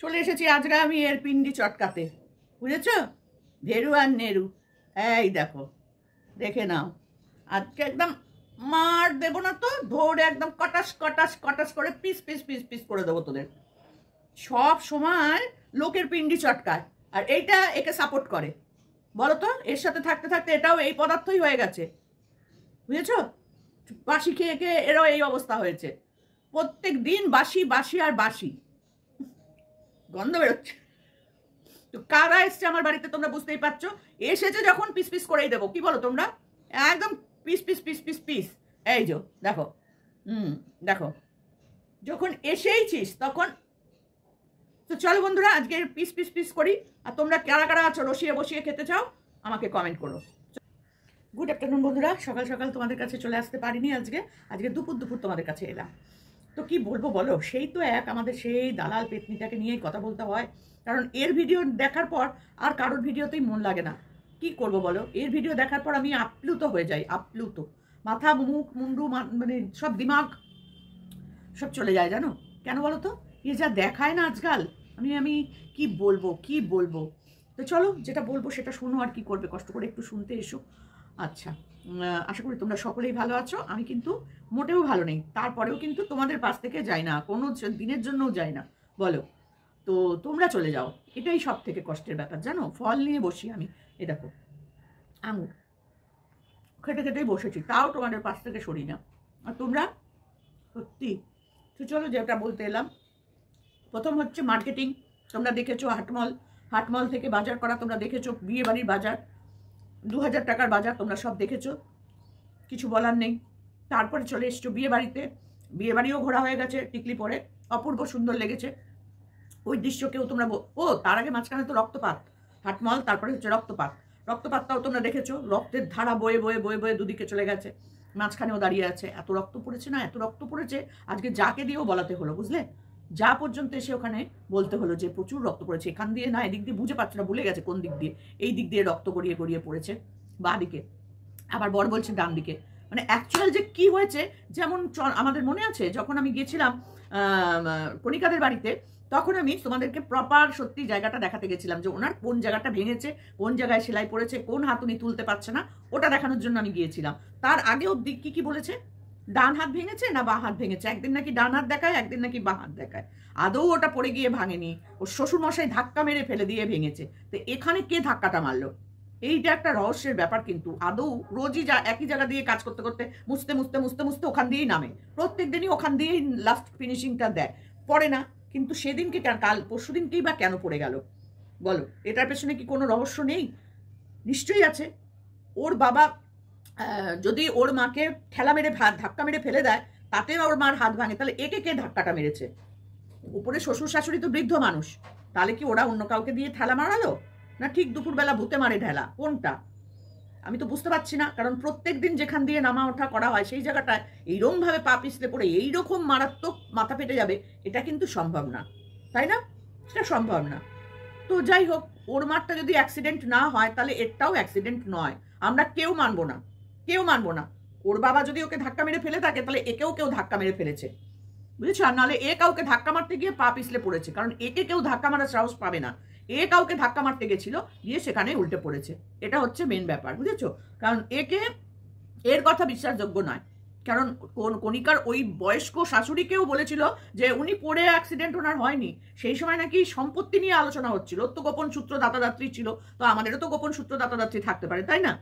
চলে এসেছি আজকে আমি এর পিন্ডি চটকাতে বুঝেছ ভেরু আর নেরু এই দেখো দেখে নাও আজকে একদম মার দেবো না তো ধরে একদম কটাস কটাস কটাস করে পিস পিস পিস পিস করে দেবো তোদের সব সময় লোকের পিন্ডি চটকায় আর এইটা একে সাপোর্ট করে বলো তো এর সাথে থাকতে থাকতে এটাও এই পদার্থই হয়ে গেছে বুঝেছ বাসি খেয়ে খেয়ে এরও এই অবস্থা হয়েছে প্রত্যেক দিন বাসি বাসি আর বাসি গন্ধ বেরোচ্ছে তো কারা এসছে আমার বাড়িতে তোমরা বুঝতেই পারছো এসেছে যখন পিস পিস করেই দেবো কি বলো তোমরা একদম piece piece piece piece piece এই যো দেখো হুম দেখো যখন এসেইছিস তখন তো চলো বন্ধুরা আজকে পিস পিস পিস করি আর তোমরা কারা কারা আছো রসিয়ে বসিয়ে খেতে চাও আমাকে কমেন্ট করো গুড আফটারনুন বন্ধুরা সকাল সকাল তোমাদের কাছে চলে আসতে পারিনি আজকে আজকে দুপুর দুপুর তোমাদের কাছে এলাম তো কি বলবো বলো সেই তো এক আমাদের সেই দালাল পেতনিটাকে নিয়েই কথা বলতে হয় কারণ এর ভিডিও দেখার পর আর কারোর ভিডিওতেই মন লাগে না কি করব বলো এর ভিডিও দেখার পর আমি আপ্লুত হয়ে যাই আপ্লুত মাথা মুখ মুন্ডু মানে সব দিমাগ সব চলে যায় জানো কেন বলো তো এ যা দেখায় না আজকাল আমি আমি কি বলবো কি বলবো তো চলো যেটা বলবো সেটা শোনো আর কি করবে কষ্ট করে একটু শুনতে এসো আচ্ছা আশা করি তোমরা সকলেই ভালো আছো আমি কিন্তু মোটেও ভালো নেই তারপরেও কিন্তু তোমাদের পাশ থেকে যাই না কোনো দিনের জন্যও যাই না বলো তো তোমরা চলে যাও এটাই সব থেকে কষ্টের ব্যাপার জানো ফল নিয়ে বসি আমি এ দেখো আঙুর খেটে খেটেই বসেছি তাও তোমাদের পাশ থেকে সরি না আর তোমরা সত্যি তো চলো যেটা বলতে এলাম প্রথম হচ্ছে মার্কেটিং তোমরা দেখেছো হাটমল হাটমল থেকে বাজার করা তোমরা দেখেছো বিয়ে বাড়ির বাজার দু হাজার টাকার বাজার তোমরা সব দেখেছো কিছু বলার নেই তারপরে চলে এসছো বিয়ে বাড়িতে বিয়ে বাড়িও ঘোরা হয়ে গেছে টিকলি পরে অপূর্ব সুন্দর লেগেছে ওই দৃশ্যকেও তোমরা ও তার আগে মাঝখানে তো রক্তপাত হাটমল তারপরে হচ্ছে রক্তপাত রক্তপাতটাও তোমরা দেখেছো রক্তের ধারা বয়ে বয়ে বয়ে বয়ে দুদিকে চলে গেছে মাঝখানেও দাঁড়িয়ে আছে এত রক্ত পড়েছে না এত রক্ত পড়েছে আজকে যাকে দিয়েও বলাতে হলো বুঝলে যা পর্যন্ত এসে ওখানে বলতে হলো যে প্রচুর রক্ত পড়েছে এখান দিয়ে না এদিক দিয়ে বুঝে পাচ্ছে না ভুলে গেছে কোন দিক দিয়ে এই দিক দিয়ে রক্ত গড়িয়ে গড়িয়ে পড়েছে বা দিকে আবার বর বলছে ডান দিকে মানে অ্যাকচুয়াল যে কি হয়েছে যেমন আমাদের মনে আছে যখন আমি গেছিলাম কণিকাদের বাড়িতে তখন আমি তোমাদেরকে প্রপার সত্যি জায়গাটা দেখাতে গেছিলাম যে ওনার কোন জায়গাটা ভেঙেছে কোন জায়গায় সেলাই পড়েছে কোন হাত উনি তুলতে পারছে না ওটা দেখানোর জন্য আমি গিয়েছিলাম তার আগে অব্দি কি কি বলেছে ডান হাত ভেঙেছে না বা হাত ভেঙেছে একদিন নাকি ডান হাত দেখায় একদিন নাকি বা হাত দেখায় আদৌ ওটা পড়ে গিয়ে ভাঙেনি ওর শ্বশুরমশাই ধাক্কা মেরে ফেলে দিয়ে ভেঙেছে তো এখানে কে ধাক্কাটা মারলো এইটা একটা রহস্যের ব্যাপার কিন্তু আদৌ রোজই যা একই জায়গা দিয়ে কাজ করতে করতে মুছতে মুছতে মুছতে মুছতে ওখান দিয়েই নামে প্রত্যেক দিনই ওখান দিয়েই লাস্ট ফিনিশিংটা দেয় পড়ে না কিন্তু সেদিনকে কাল পরশু দিনকেই বা কেন পড়ে গেল বলো এটার পেছনে কি কোনো রহস্য নেই নিশ্চয়ই আছে ওর বাবা যদি ওর মাকে ঠেলা মেরে ধাক্কা মেরে ফেলে দেয় তাতে ওর মার হাত ভাঙে তাহলে একে কে ধাক্কাটা মেরেছে উপরে শ্বশুর শাশুড়ি তো বৃদ্ধ মানুষ তাহলে কি ওরা অন্য কাউকে দিয়ে ঠেলা মারালো না ঠিক দুপুরবেলা ভূতে মারে ঢেলা কোনটা আমি তো বুঝতে পারছি না কারণ প্রত্যেক দিন যেখান দিয়ে নামা ওঠা করা হয় সেই জায়গাটা এইরকমভাবে পা পিছলে পড়ে এইরকম মারাত্মক মাথা ফেটে যাবে এটা কিন্তু সম্ভব না তাই না সেটা সম্ভব না তো যাই হোক ওর মারটা যদি অ্যাক্সিডেন্ট না হয় তাহলে এরটাও অ্যাক্সিডেন্ট নয় আমরা কেউ মানবো না কেউ মানবো না ওর বাবা যদি ওকে ধাক্কা মেরে ফেলে থাকে তাহলে একেও কেউ ধাক্কা মেরে ফেলেছে বুঝেছো আর নাহলে এ কাউকে ধাক্কা মারতে গিয়ে পা পিছলে পড়েছে কারণ একে কেউ ধাক্কা মারার সাহস পাবে না এ কাউকে ধাক্কা মারতে গেছিল গিয়ে সেখানে উল্টে পড়েছে এটা হচ্ছে মেন ব্যাপার বুঝেছো কারণ একে এর কথা বিশ্বাসযোগ্য নয় কারণ কোন কণিকার ওই বয়স্ক শাশুড়িকেও বলেছিল যে উনি পড়ে অ্যাক্সিডেন্ট ওনার হয়নি সেই সময় নাকি সম্পত্তি নিয়ে আলোচনা হচ্ছিল তো গোপন সূত্র দাতাদাত্রী ছিল তো আমাদেরও তো গোপন সূত্র দাতাদাত্রী থাকতে পারে তাই না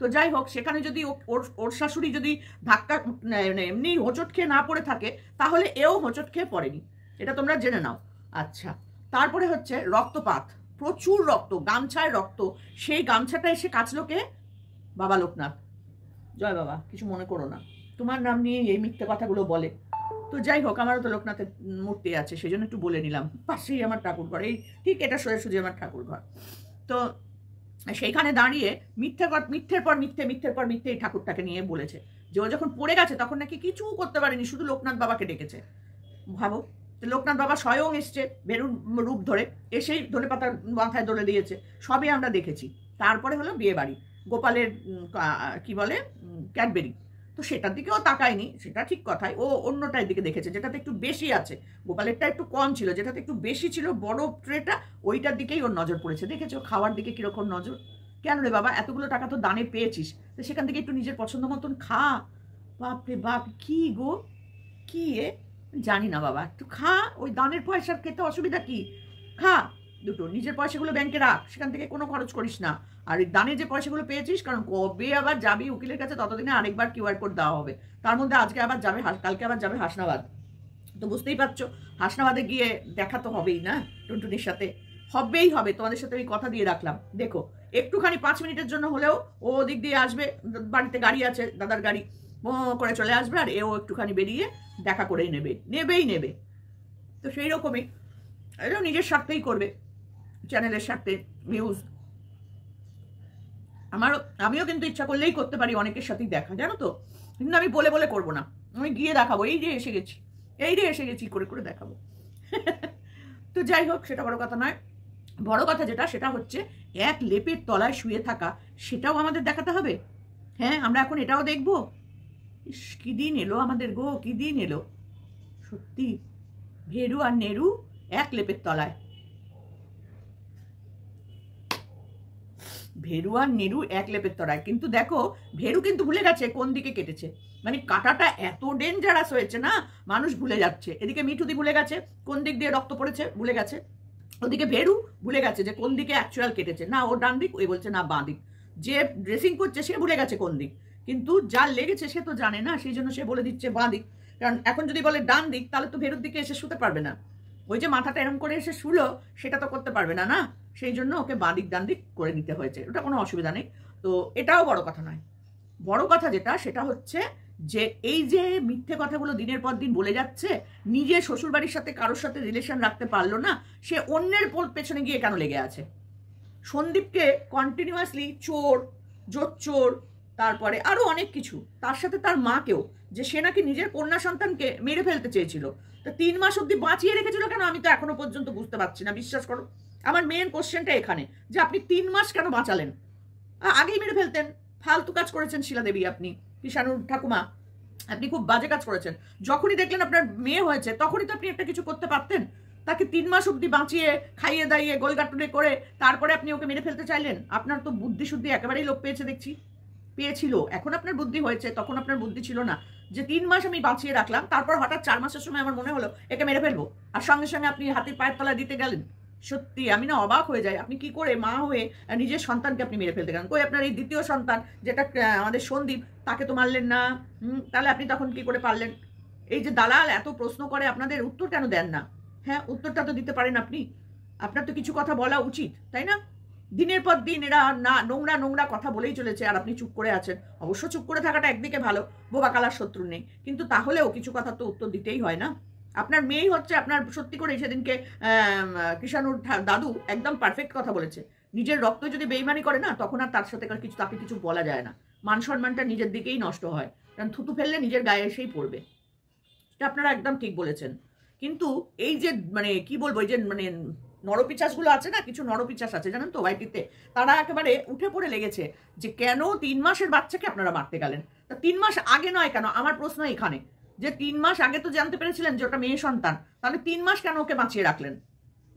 তো যাই হোক সেখানে যদি ওর ওর শাশুড়ি যদি ধাক্কা মানে, মানে, এমনি হোঁচট খেয়ে না পড়ে থাকে তাহলে এও হোঁচট খেয়ে পড়েনি এটা তোমরা জেনে নাও আচ্ছা তারপরে হচ্ছে রক্তপাত প্রচুর রক্ত গামছায় রক্ত সেই গামছাটা এসে কাচলোকে বাবা লোকনাথ জয় বাবা কিছু মনে করো না তোমার নাম নিয়ে এই মিথ্যে কথাগুলো বলে তো যাই হোক আমারও তো লোকনাথের মূর্তি আছে সেই জন্য একটু বলে নিলাম পাশেই আমার ঠাকুর ঘর এই ঠিক এটা সোজা আমার ঠাকুর ঘর তো সেইখানে দাঁড়িয়ে মিথ্যে মিথ্যের পর মিথ্যে মিথ্যের পর মিথ্যে এই ঠাকুরটাকে নিয়ে বলেছে যে ও যখন পড়ে গেছে তখন নাকি কিছু করতে পারেনি শুধু লোকনাথ বাবাকে ডেকেছে ভাবো লোকনাথ বাবা স্বয়ং এসছে বেরুন রূপ ধরে এসেই ধনে পাতার মাথায় ধরে দিয়েছে সবই আমরা দেখেছি তারপরে হলো বিয়ে বাড়ি গোপালের কি বলে ক্যাডবেরি তো সেটার দিকেও তাকায়নি সেটা ঠিক কথাই ও অন্যটার দিকে দেখেছে যেটাতে একটু বেশি আছে গোপালেরটা একটু কম ছিল যেটাতে একটু বেশি ছিল বড় ট্রেটা ওইটার দিকেই ওর নজর পড়েছে ও খাওয়ার দিকে কীরকম নজর কেন রে বাবা এতগুলো টাকা তো দানে পেয়েছিস তো সেখান থেকে একটু নিজের পছন্দ মতন খা বাপ রে বাপ কী গো কী এ জানি না বাবা একটু খা ওই দানের পয়সা খেতে অসুবিধা কী খা দুটো নিজের পয়সাগুলো ব্যাংকে রাখ সেখান থেকে কোনো খরচ করিস না আর দানে যে পয়সাগুলো পেয়েছিস কারণ কবে আবার যাবি উকিলের কাছে ততদিনে আরেকবার কিউআর কোড দেওয়া হবে তার মধ্যে আজকে আবার যাবে কালকে আবার যাবে হাসনাবাদ তো বুঝতেই পারছো হাসনাবাদে গিয়ে দেখা তো হবেই না টুনটুনির সাথে হবেই হবে তোমাদের সাথে আমি কথা দিয়ে রাখলাম দেখো একটুখানি পাঁচ মিনিটের জন্য হলেও ও ওদিক দিয়ে আসবে বাড়িতে গাড়ি আছে দাদার গাড়ি করে চলে আসবে আর এও একটুখানি বেরিয়ে দেখা করেই নেবে নেবেই নেবে তো সেই রকমই এটাও নিজের স্বার্থেই করবে চ্যানেলের সাথে ভিউজ আমারও আমিও কিন্তু ইচ্ছা করলেই করতে পারি অনেকের সাথেই দেখা জানো তো কিন্তু আমি বলে বলে করব না আমি গিয়ে দেখাবো এই যে এসে গেছি এই যে এসে গেছি করে করে দেখাবো তো যাই হোক সেটা বড় কথা নয় বড় কথা যেটা সেটা হচ্ছে এক লেপের তলায় শুয়ে থাকা সেটাও আমাদের দেখাতে হবে হ্যাঁ আমরা এখন এটাও দেখবো ইস কী দিন এলো আমাদের গো কী দিন এলো সত্যি ভেরু আর নেরু এক লেপের তলায় ভেরু আর নেরু এক লেপের তরায় কিন্তু দেখো ভেরু কিন্তু ভুলে গেছে কোন দিকে কেটেছে মানে কাটাটা এত ডেঞ্জারাস হয়েছে না মানুষ ভুলে যাচ্ছে এদিকে মিঠুদি ভুলে গেছে কোন দিক দিয়ে রক্ত পড়েছে ভুলে গেছে ওদিকে ভেরু ভুলে গেছে যে কোন দিকে অ্যাকচুয়াল কেটেছে না ও ডান দিক ওই বলছে না বাঁ দিক যে ড্রেসিং করছে সে ভুলে গেছে কোন দিক কিন্তু যার লেগেছে সে তো জানে না সেই জন্য সে বলে দিচ্ছে বাঁ দিক কারণ এখন যদি বলে ডান দিক তাহলে তো ভেরুর দিকে এসে শুতে পারবে না ওই যে মাথাটা এরম করে এসে শুলো সেটা তো করতে পারবে না না সেই জন্য ওকে বাঁদিক ডান দিক করে দিতে হয়েছে ওটা কোনো অসুবিধা নেই তো এটাও বড় কথা নয় বড় কথা যেটা সেটা হচ্ছে যে এই যে মিথ্যে কথাগুলো দিনের পর দিন বলে যাচ্ছে নিজে শ্বশুরবাড়ির সাথে কারোর সাথে রিলেশন রাখতে পারলো না সে অন্যের পেছনে গিয়ে কেন লেগে আছে সন্দীপকে কন্টিনিউয়াসলি চোর চোর তারপরে আরও অনেক কিছু তার সাথে তার মাকেও যে সে নাকি নিজের কন্যা সন্তানকে মেরে ফেলতে চেয়েছিল তা তিন মাস অব্দি বাঁচিয়ে রেখেছিল কেন আমি তো এখনো পর্যন্ত বুঝতে পারছি না বিশ্বাস করো আমার মেন কোশ্চেনটা এখানে যে আপনি তিন মাস কেন বাঁচালেন আগেই মেরে ফেলতেন ফালতু কাজ করেছেন শিলাদেবী আপনি কিষানুর ঠাকুমা আপনি খুব বাজে কাজ করেছেন যখনই দেখলেন আপনার মেয়ে হয়েছে তখনই তো আপনি একটা কিছু করতে পারতেন তাকে তিন মাস অব্দি বাঁচিয়ে খাইয়ে দাইয়ে গোলগাটুলে করে তারপরে আপনি ওকে মেরে ফেলতে চাইলেন আপনার তো বুদ্ধি শুদ্ধি একেবারেই লোপ পেয়েছে দেখছি পেয়েছিল এখন আপনার বুদ্ধি হয়েছে তখন আপনার বুদ্ধি ছিল না যে তিন মাস আমি বাঁচিয়ে রাখলাম তারপর হঠাৎ চার মাসের সময় আমার মনে হলো একে মেরে ফেলবো আর সঙ্গে সঙ্গে আপনি হাতির পায়ের তলা দিতে গেলেন সত্যি আমি না অবাক হয়ে যাই আপনি কি করে মা হয়ে নিজের সন্তানকে আপনি মেরে ফেলতে গেলেন কই আপনার এই দ্বিতীয় সন্তান যেটা আমাদের সন্দীপ তাকে তো মারলেন না তাহলে আপনি তখন কি করে পারলেন এই যে দালাল এত প্রশ্ন করে আপনাদের উত্তর কেন দেন না হ্যাঁ উত্তরটা তো দিতে পারেন আপনি আপনার তো কিছু কথা বলা উচিত তাই না দিনের পর দিন এরা না নোংরা নোংরা কথা বলেই চলেছে আর আপনি চুপ করে আছেন অবশ্য চুপ করে থাকাটা একদিকে ভালো বোবা কালার শত্রু নেই কিন্তু তাহলেও কিছু কথা তো উত্তর দিতেই হয় না আপনার মেয়েই হচ্ছে আপনার সত্যি করে সেদিনকে কৃষাণুর দাদু একদম পারফেক্ট কথা বলেছে নিজের রক্ত যদি বেইমানি করে না তখন আর তার সাথে কিছু তাকে কিছু বলা যায় না মান সম্মানটা নিজের দিকেই নষ্ট হয় কারণ থুতু ফেললে নিজের গায়ে এসেই পড়বে এটা আপনারা একদম ঠিক বলেছেন কিন্তু এই যে মানে কি বলবো এই যে মানে নরপিচাসগুলো আছে না কিছু নরপিচাস আছে জানেন তো ওয়াইটিতে তারা একেবারে উঠে পড়ে লেগেছে যে কেন তিন মাসের বাচ্চাকে আপনারা মারতে গেলেন তা তিন মাস আগে নয় কেন আমার প্রশ্ন এখানে যে তিন মাস আগে তো জানতে পেরেছিলেন যে ওটা মেয়ে সন্তান তাহলে তিন মাস কেন ওকে বাঁচিয়ে রাখলেন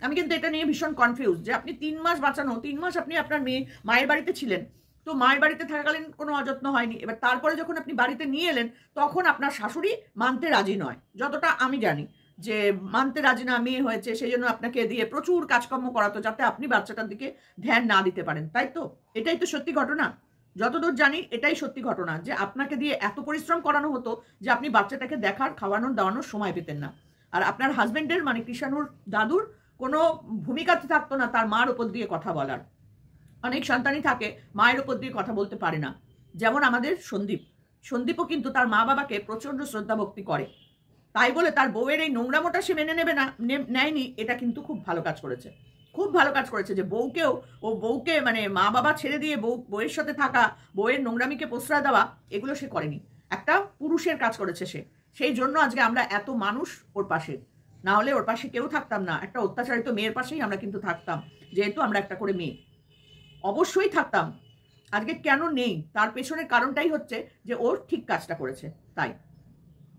আমি কিন্তু এটা নিয়ে ভীষণ কনফিউজ যে আপনি তিন মাস বাঁচানো তিন মাস আপনি আপনার মেয়ে মায়ের বাড়িতে ছিলেন তো মায়ের বাড়িতে থাকাকালীন কোনো অযত্ন হয়নি এবার তারপরে যখন আপনি বাড়িতে নিয়ে এলেন তখন আপনার শাশুড়ি মানতে রাজি নয় যতটা আমি জানি যে মানতে রাজি না মেয়ে হয়েছে সেই জন্য আপনাকে দিয়ে প্রচুর কাজকর্ম করাতো যাতে আপনি বাচ্চাটার দিকে ধ্যান না দিতে পারেন তাই তো এটাই তো সত্যি ঘটনা যতদূর জানি এটাই সত্যি ঘটনা যে আপনাকে দিয়ে এত পরিশ্রম করানো হতো যে আপনি বাচ্চাটাকে দেখার খাওয়ানোর দাওয়ানোর সময় পেতেন না আর আপনার হাজব্যান্ডের মানে কৃষাণুর দাদুর কোনো ভূমিকাতে থাকতো না তার মার ওপর দিয়ে কথা বলার অনেক সন্তানই থাকে মায়ের ওপর দিয়ে কথা বলতে পারে না যেমন আমাদের সন্দীপ সন্দীপও কিন্তু তার মা বাবাকে প্রচণ্ড শ্রদ্ধা ভক্তি করে তাই বলে তার বউয়ের এই নোংরামোটা সে মেনে নেবে না নেয়নি এটা কিন্তু খুব ভালো কাজ করেছে খুব ভালো কাজ করেছে যে বউকেও ও বউকে মানে মা বাবা ছেড়ে দিয়ে বউ বউয়ের সাথে থাকা বউয়ের নোংরামিকে প্রশ্রয় দেওয়া এগুলো সে করেনি একটা পুরুষের কাজ করেছে সে সেই জন্য আজকে আমরা এত মানুষ ওর পাশে না হলে ওর পাশে কেউ থাকতাম না একটা অত্যাচারিত মেয়ের পাশেই আমরা কিন্তু থাকতাম যেহেতু আমরা একটা করে মেয়ে অবশ্যই থাকতাম আজকে কেন নেই তার পেছনের কারণটাই হচ্ছে যে ওর ঠিক কাজটা করেছে তাই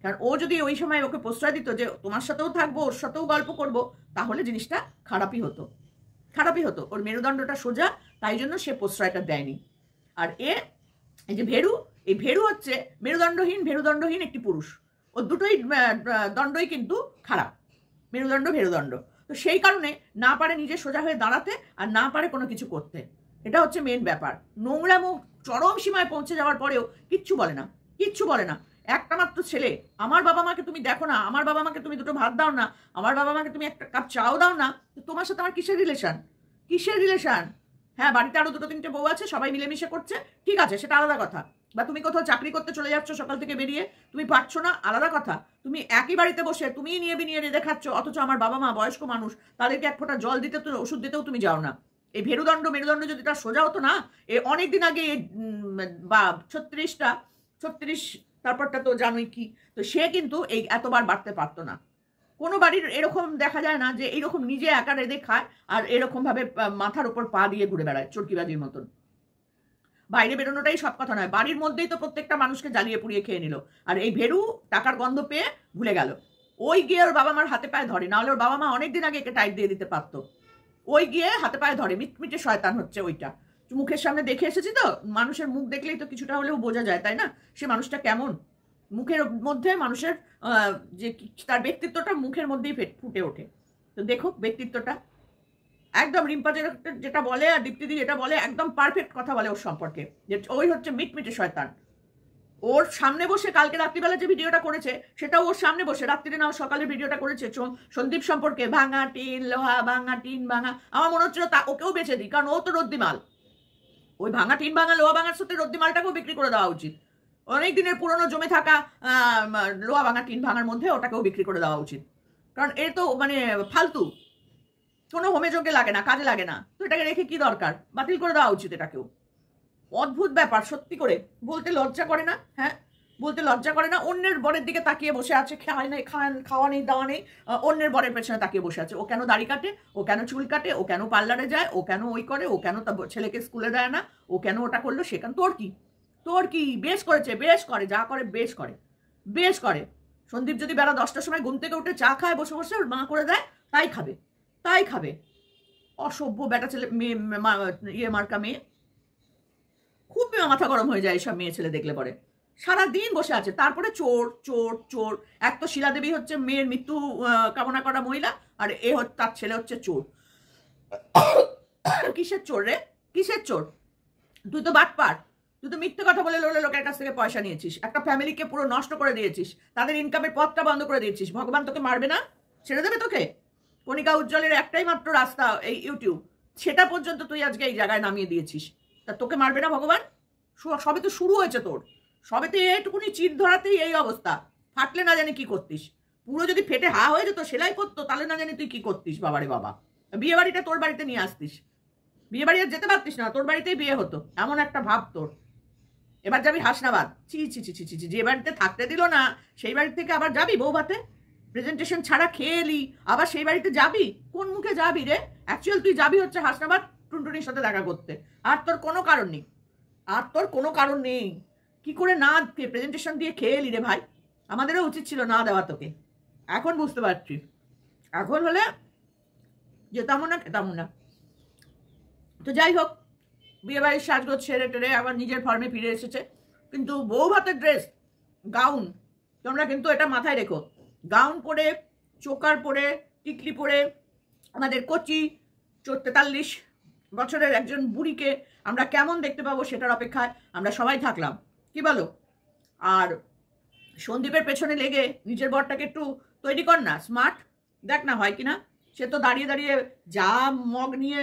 কারণ ও যদি ওই সময় ওকে প্রশ্রয় দিত যে তোমার সাথেও থাকবো ওর সাথেও গল্প করব তাহলে জিনিসটা খারাপই হতো খারাপই হতো ওর মেরুদণ্ডটা সোজা তাই জন্য সে প্রশ্রয়টা দেয়নি আর এ এই যে ভেরু এই ভেরু হচ্ছে মেরুদণ্ডহীন ভেরুদণ্ডহীন একটি পুরুষ ও দুটোই দণ্ডই কিন্তু খারাপ মেরুদণ্ড ভেরুদণ্ড তো সেই কারণে না পারে নিজে সোজা হয়ে দাঁড়াতে আর না পারে কোনো কিছু করতে এটা হচ্ছে মেন ব্যাপার নোংরা মুখ চরম সীমায় পৌঁছে যাওয়ার পরেও কিচ্ছু বলে না কিচ্ছু বলে না একটা মাত্র ছেলে আমার বাবা মাকে তুমি দেখো না আমার বাবা মাকে তুমি দুটো ভাত দাও না আমার বাবা মাকে তুমি একটা কাপ চাও দাও না তো তোমার সাথে আমার কিসের রিলেশান কিসের রিলেশান হ্যাঁ বাড়িতে আরো দুটো তিনটে বউ আছে সবাই মিলেমিশে করছে ঠিক আছে সেটা আলাদা কথা বা তুমি কোথাও চাকরি করতে চলে যাচ্ছ সকাল থেকে বেরিয়ে তুমি পারছো না আলাদা কথা তুমি একই বাড়িতে বসে তুমি নিয়ে বিনিয়ে রেঁধে খাচ্ছ অথচ আমার বাবা মা বয়স্ক মানুষ তাদেরকে এক ফোঁটা জল দিতে তো ওষুধ দিতেও তুমি যাও না এই ভেরুদণ্ড মেরুদণ্ড যদি তার সোজা হতো না এ অনেকদিন আগে বা ছত্রিশটা ছত্রিশ তারপরটা তো জানোই কি তো সে কিন্তু এই এতবার বাড়তে পারতো না কোনো বাড়ির এরকম দেখা যায় না যে এইরকম নিজে একা রেঁধে খায় আর এরকমভাবে মাথার উপর পা দিয়ে ঘুরে বেড়ায় চটকিবাজির মতন বাইরে বেরোনোটাই সব কথা নয় বাড়ির মধ্যেই তো প্রত্যেকটা মানুষকে জ্বালিয়ে পুড়িয়ে খেয়ে নিল আর এই ভেরু টাকার গন্ধ পেয়ে ভুলে গেল ওই গিয়ে ওর বাবা মার হাতে পায়ে ধরে নাহলে ওর বাবা মা অনেকদিন আগে একে টাইট দিয়ে দিতে পারতো ওই গিয়ে হাতে পায়ে ধরে মিটমিটে শয়তান হচ্ছে ওইটা মুখের সামনে দেখে এসেছি তো মানুষের মুখ দেখলেই তো কিছুটা হলেও বোঝা যায় তাই না সে মানুষটা কেমন মুখের মধ্যে মানুষের যে তার ব্যক্তিত্বটা মুখের মধ্যেই ফুটে ওঠে তো দেখো ব্যক্তিত্বটা একদম রিম্পা যেটা বলে আর দীপ্তিদি যেটা বলে একদম পারফেক্ট কথা বলে ওর সম্পর্কে যে ওই হচ্ছে মিটমিটে শয়তান ওর সামনে বসে কালকে রাত্রিবেলা যে ভিডিওটা করেছে সেটা ওর সামনে বসে রাত্রিতে না সকালে ভিডিওটা করেছে সন্দীপ সম্পর্কে ভাঙা টিন লোহা ভাঙা টিন ভাঙা আমার মনে হচ্ছিল তা ওকেও বেছে দিই কারণ ও তো রদ্দিমাল ওই ভাঙা টিন ভাঙা লোহা ভাঙার সত্যি রদ্দি মালটাকেও বিক্রি করে দেওয়া উচিত অনেক দিনের পুরনো জমে থাকা লোহা ভাঙা টিন ভাঙার মধ্যে ওটাকেও বিক্রি করে দেওয়া উচিত কারণ এর তো মানে ফালতু কোনো হোমেযোগ্যে লাগে না কাজে লাগে না তো এটাকে রেখে কি দরকার বাতিল করে দেওয়া উচিত এটাকেও অদ্ভুত ব্যাপার সত্যি করে বলতে লজ্জা করে না হ্যাঁ বলতে লজ্জা করে না অন্যের বরের দিকে তাকিয়ে বসে আছে খায় নেই খান খাওয়া নেই দাওয়া নেই অন্যের বরের পেছনে তাকিয়ে বসে আছে ও কেন দাড়ি কাটে ও কেন চুল কাটে ও কেন পার্লারে যায় ও কেন ওই করে ও কেন তার ছেলেকে স্কুলে দেয় না ও কেন ওটা করলো কেন তোর কি তোর কি বেশ করেছে বেশ করে যা করে বেশ করে বেশ করে সন্দীপ যদি বেলা দশটার সময় ঘুম থেকে উঠে চা খায় বসে বসে মা করে দেয় তাই খাবে তাই খাবে অসভ্য বেটা ছেলে মেয়ে ইয়ে মার্কা মেয়ে খুব মাথা গরম হয়ে যায় এসব মেয়ে ছেলে দেখলে পরে সারাদিন বসে আছে তারপরে চোর চোর চোর এক তো শিলাদেবী হচ্ছে মেয়ের মৃত্যু কামনা করা মহিলা আর এ হচ্ছে তার ছেলে হচ্ছে চোর কিসের চোর রে কিসের চোর তুই তো বাটপার তুই তো মিথ্যে কথা বলে লোলে লোকের কাছ থেকে পয়সা নিয়েছিস একটা ফ্যামিলিকে পুরো নষ্ট করে দিয়েছিস তাদের ইনকামের পথটা বন্ধ করে দিয়েছিস ভগবান তোকে মারবে না ছেড়ে দেবে তোকে কণিকা উজ্জ্বলের একটাই মাত্র রাস্তা এই ইউটিউব সেটা পর্যন্ত তুই আজকে এই জায়গায় নামিয়ে দিয়েছিস তা তোকে মারবে না ভগবান সবে তো শুরু হয়েছে তোর সবে তো এইটুকুনি চিট ধরাতেই এই অবস্থা ফাটলে না জানি কি করতিস পুরো যদি ফেটে হা হয়ে যেত সেলাই করতো তাহলে না জানি তুই কি করতিস বাবারে বাবা বিয়ে বাড়িটা তোর বাড়িতে নিয়ে আসতিস বিয়ে বাড়ি আর যেতে পারতিস না তোর বাড়িতেই বিয়ে হতো এমন একটা ভাব তোর এবার যাবি হাসনাবাদ চি চি চি চি চি যে বাড়িতে থাকতে দিল না সেই বাড়ি থেকে আবার যাবি বউ ভাতে প্রেজেন্টেশন ছাড়া খেয়ে এলি আবার সেই বাড়িতে যাবি কোন মুখে যাবি রে অ্যাকচুয়াল তুই যাবি হচ্ছে হাসনাবাদ টুনটুনির সাথে দেখা করতে আর তোর কোনো কারণ নেই আর তোর কোনো কারণ নেই কি করে না প্রেজেন্টেশন দিয়ে খেয়ে এলি রে ভাই আমাদেরও উচিত ছিল না দেওয়া তোকে এখন বুঝতে পারছি এখন হলে যেতামও না খেতামও না তো যাই হোক বিয়েবাড়ির সাজগোজ ছেড়ে টেরে আবার নিজের ফর্মে ফিরে এসেছে কিন্তু বউ ভাতের ড্রেস গাউন তোমরা কিন্তু এটা মাথায় রেখো গাউন পরে চোকার পরে টিকলি পরে আমাদের কচি তেতাল্লিশ বছরের একজন বুড়িকে আমরা কেমন দেখতে পাবো সেটার অপেক্ষায় আমরা সবাই থাকলাম কি বলো আর সন্দীপের পেছনে লেগে নিজের বরটাকে একটু তৈরি কর না স্মার্ট দেখ না হয় কিনা সে তো দাঁড়িয়ে দাঁড়িয়ে যা মগ নিয়ে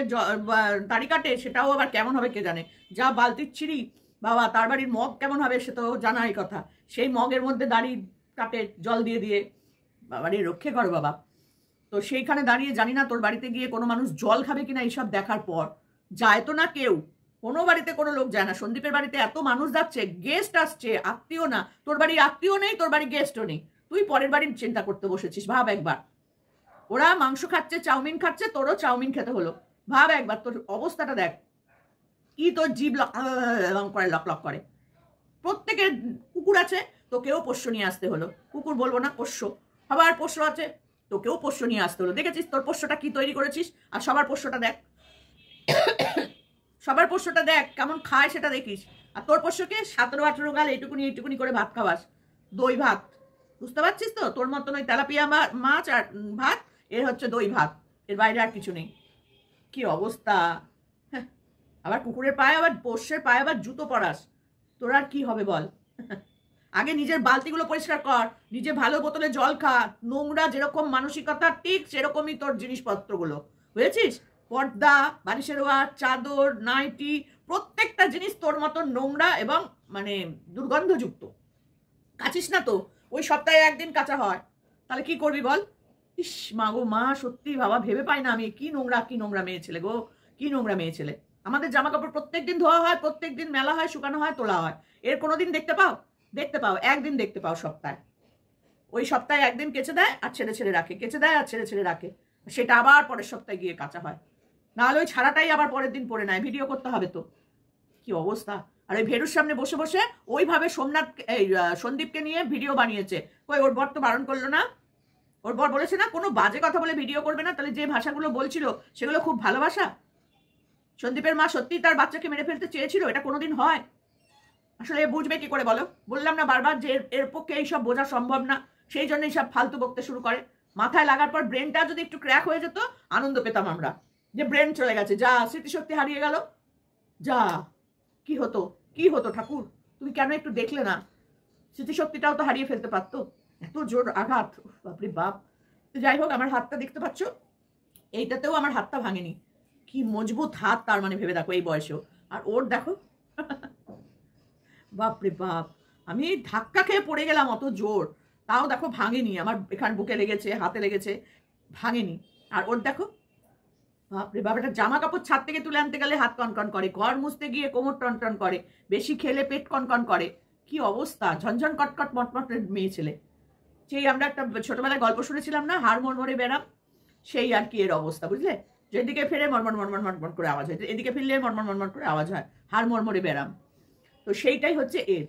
দাড়ি কাটে সেটাও আবার কেমন হবে কে জানে যা বালতির ছিঁড়ি বাবা তার বাড়ির মগ কেমন হবে সে তো জানাই কথা সেই মগের মধ্যে দাড়ি কাটে জল দিয়ে দিয়ে বাবারে রক্ষে কর বাবা তো সেইখানে দাঁড়িয়ে জানি না তোর বাড়িতে গিয়ে কোনো মানুষ জল খাবে কিনা এইসব দেখার পর যায় তো না কেউ কোনো বাড়িতে কোনো লোক যায় না সন্দীপের বাড়িতে এত মানুষ যাচ্ছে গেস্ট আসছে আত্মীয় না তোর বাড়ি আত্মীয় নেই তোর বাড়ি গেস্টও নেই তুই পরের বাড়ির চিন্তা করতে বসেছিস ভাব একবার ওরা মাংস খাচ্ছে চাউমিন খাচ্ছে তোরও চাউমিন খেতে হলো ভাব একবার তোর অবস্থাটা দেখ কি তোর জীব করে লক লক করে প্রত্যেকের কুকুর আছে তোকেও পোষ্য নিয়ে আসতে হলো কুকুর বলবো না পোষ্য আবার পোষ্য আছে তোকেও পোষ্য নিয়ে আসতে হলো দেখেছিস তোর পোষ্যটা কি তৈরি করেছিস আর সবার পোষ্যটা দেখ সবার পোষ্যটা দেখ কেমন খায় সেটা দেখিস আর তোর পোষ্যকে সতেরো আঠেরো গাল এইটুকুনি এইটুকুনি করে ভাত খাওয়াস দই ভাত বুঝতে পারছিস তো তোর মতন ওই তেলাপিয়া মাছ আর ভাত এর হচ্ছে দই ভাত এর বাইরে আর কিছু নেই কি অবস্থা হ্যাঁ আবার কুকুরের পায়ে আবার পোষ্যের পায়ে আবার জুতো পরাস তোর আর কি হবে বল আগে নিজের বালতিগুলো পরিষ্কার কর নিজে ভালো বোতলে জল খা নোংরা যেরকম মানসিকতা ঠিক সেরকমই তোর জিনিসপত্রগুলো বুঝেছিস পর্দা বালিশের চাদর নাইটি প্রত্যেকটা জিনিস তোর মতো নোংরা এবং মানে দুর্গন্ধযুক্ত কাচিস না তো ওই সপ্তাহে একদিন কাঁচা হয় তাহলে কি করবি বল ইস মা গো মা সত্যি বাবা ভেবে পাই না আমি কি নোংরা কি নোংরা মেয়ে ছেলে গো কি নোংরা মেয়ে ছেলে আমাদের জামা কাপড় প্রত্যেক দিন ধোয়া হয় প্রত্যেক দিন মেলা হয় শুকানো হয় তোলা হয় এর কোনো দিন দেখতে পাও দেখতে পাও একদিন দেখতে পাও সপ্তাহে ওই সপ্তাহে একদিন কেচে দেয় আর ছেড়ে ছেড়ে রাখে কেচে দেয় আর ছেড়ে ছেড়ে রাখে সেটা আবার পরের সপ্তাহে গিয়ে কাঁচা হয় নাহলে ওই ছাড়াটাই আবার পরের দিন পরে নেয় ভিডিও করতে হবে তো কি অবস্থা আর ওই ভেরুর সামনে বসে বসে ওইভাবে সোমনাথ এই সন্দীপকে নিয়ে ভিডিও বানিয়েছে কই ওর বর তো বারণ করলো না ওর বর বলেছে না কোনো বাজে কথা বলে ভিডিও করবে না তাহলে যে ভাষাগুলো বলছিল সেগুলো খুব ভালোবাসা সন্দীপের মা সত্যি তার বাচ্চাকে মেরে ফেলতে চেয়েছিল এটা কোনোদিন হয় আসলে বুঝবে কি করে বলো বললাম না বারবার যে এর পক্ষে এইসব বোঝা সম্ভব না সেই জন্য এইসব ফালতু বকতে শুরু করে মাথায় লাগার পর ব্রেনটা যদি একটু ক্র্যাক হয়ে যেত আনন্দ পেতাম আমরা যে ব্রেন চলে গেছে যা স্মৃতিশক্তি হারিয়ে গেল যা কি হতো কি হতো ঠাকুর তুমি কেন একটু দেখলে না স্মৃতিশক্তিটাও তো হারিয়ে ফেলতে পারতো এত জোর আঘাত বাপরে বাপ যাই হোক আমার হাতটা দেখতে পাচ্ছ এইটাতেও আমার হাতটা ভাঙেনি কি মজবুত হাত তার মানে ভেবে দেখো এই বয়সেও আর ওর দেখো বাপরে বাপ আমি ধাক্কা খেয়ে পড়ে গেলাম অত জোর তাও দেখো ভাঙেনি আমার এখান বুকে লেগেছে হাতে লেগেছে ভাঙেনি আর ওর দেখো বাপরে বাবাটা জামা কাপড় ছাদ থেকে তুলে আনতে গেলে হাত কনকন করে ঘর মুছতে গিয়ে কোমর টনটন করে বেশি খেলে পেট কনকন করে কি অবস্থা ঝনঝন কটকট মটমট মেয়ে ছেলে সেই আমরা একটা ছোটবেলায় গল্প শুনেছিলাম না হাড় মরমরে বেড়াম সেই আর কি এর অবস্থা বুঝলে যেদিকে ফেরে মরমন মরমন মরমন করে আওয়াজ হয় এদিকে ফিরলে মরমন মরমন করে আওয়াজ হয় হাড় মরমরে বেড়াম তো সেইটাই হচ্ছে এর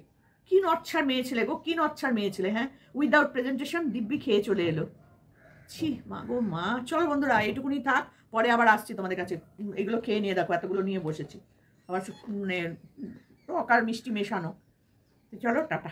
কি নচ্ছার মেয়ে ছেলে গো কি নচ্ছার মেয়ে ছেলে হ্যাঁ উইদাউট প্রেজেন্টেশন দিব্যি খেয়ে চলে এলো ছি মা গো মা চলো বন্ধুরা এটুকুনি থাক পরে আবার আসছি তোমাদের কাছে এগুলো খেয়ে নিয়ে দেখো এতগুলো নিয়ে বসেছি আবার মানে টক মিষ্টি মেশানো চলো টাটা